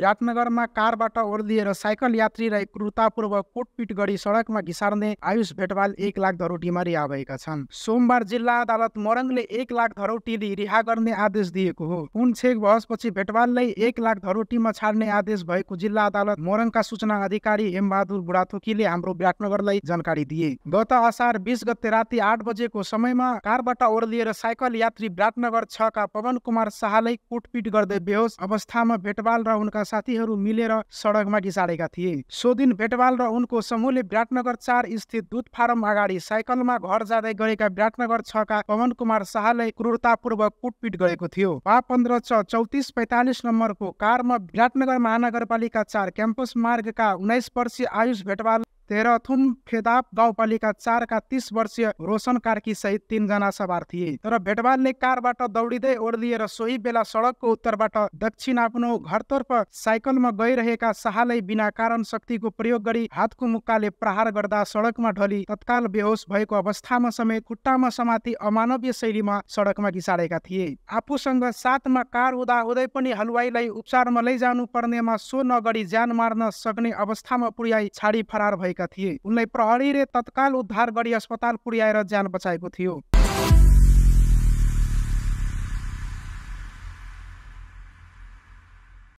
विराटनगरमा कारबाट ओर्लिएर cycle यात्रीलाई क्रुतापूर्वक कुटपिट गरी सडकमा घिसार्ने आयुष भेटवाल एक लाख धरोटीमा रिहा भएका छन् सोमबार जिल्ला अदालत मोरङले एक लाख धरोटीले रिहा गर्ने आदेश दिएको हो उन छेक बहसपछि भेटवाललाई एक लाख धरोटीमा छाड्ने आदेश भएको जिल्ला अदालत मोरङका सूचना अधिकारी एम बुढाथोकीले हाम्रो विराटनगरलाई जानकारी दिए गत असार बिस गते राति आठ बजेको समयमा कारबाट ओर्लिएर साइकल यात्री विराटनगर छका पवन कुमार शाहलाई कुटपिट गर्दै बेहोस अवस्थामा भेटवाल र उनका साथीहरू मिलेर सडकमा घिसाडेका थिए सो दिन भेटवाल र उनको समूहले विराटनगर चार स्थित दुध फारम अगाडि साइकलमा घर जाँदै गरेका विराटनगर का पवन कुमार शाहलाई क्रूरतापूर्वक कुटपिट गरेको थियो वा पन्ध्र छ चौतिस पैतालिस नम्बरको कारमा विराटनगर महानगरपालिका चार क्याम्पस मार्गका उन्नाइस वर्षीय आयुष भेटवाल तेह्रथुम फेदाप गाउँपालिका चारका तीस वर्षीय रोशन कार्की सहित तिनजना सवार थिए तर भेटवालले कारबाट दौडिँदै ओर्लिएर सोही बेला सडकको उत्तरबाट दक्षिण आफ्नो घरतर्फ साइकलमा गइरहेका शाहलाई बिना कारण शक्तिको प्रयोग गरी हातको मुक्काले प्रहार गर्दा सडकमा ढली तत्काल बेहोस भएको अवस्थामा समेत खुट्टामा समाति अमानवीय शैलीमा सडकमा घिसारेका थिए आफूसँग साथमा कार हुँदा हुँदै पनि हलवाईलाई उपचारमा लैजानु पर्नेमा सो नगरी ज्यान मार्न सक्ने अवस्थामा पुर्याई छाडी फरार भए गरेका थिए उनलाई प्रहरीले तत्काल उद्धार गरी अस्पताल पुर्याएर ज्यान बचाएको थियो